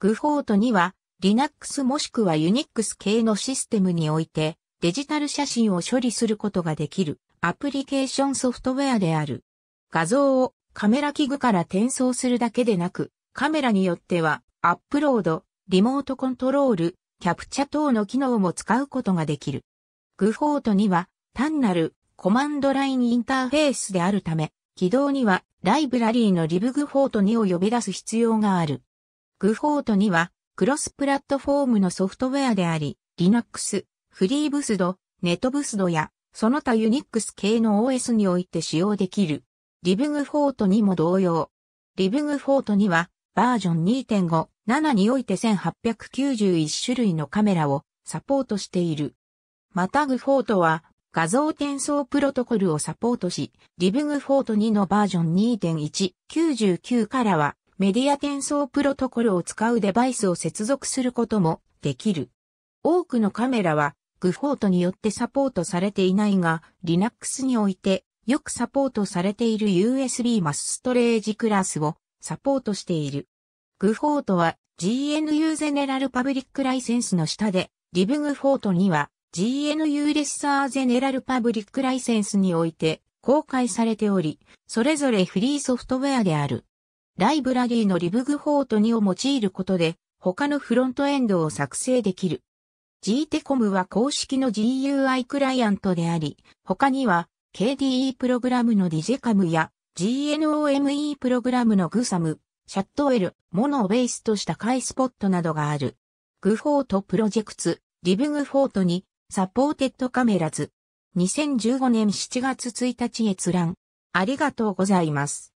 グフォートには Linux もしくは Unix 系のシステムにおいてデジタル写真を処理することができるアプリケーションソフトウェアである。画像をカメラ器具から転送するだけでなく、カメラによってはアップロード、リモートコントロール、キャプチャ等の機能も使うことができる。グフォートには単なるコマンドラインインターフェースであるため、起動にはライブラリーのリブグフォート2を呼び出す必要がある。グフォートには、クロスプラットフォームのソフトウェアであり、Linux、FreeBSD、NetBSD や、その他 Unix 系の OS において使用できる。リブグフォートにも同様。リブグフォートには、バージョン2.5、7において1891種類のカメラをサポートしている。またグフォートは画像転送プロトコルをサポートし、リブグフォート2のバージョン2.1、99からはメディア転送プロトコルを使うデバイスを接続することもできる。多くのカメラはグフォートによってサポートされていないが、Linux においてよくサポートされている USB マスストレージクラスをサポートしている。グフォートは GNU ゼネラルパブリックライセンスの下で、リブグフォートには GNU レッサーゼネラルパブリックライセンスにおいて公開されており、それぞれフリーソフトウェアである。ライブラリーのリブグフォート2を用いることで、他のフロントエンドを作成できる。GTECOM は公式の GUI クライアントであり、他には KDE プログラムの d j c a m や GNOME プログラムの GUSAM、シャットル、モノをベースとしたカイスポットなどがある。グフォートプロジェクツ、リブグフォートにサポーテッドカメラズ。2015年7月1日閲覧。ありがとうございます。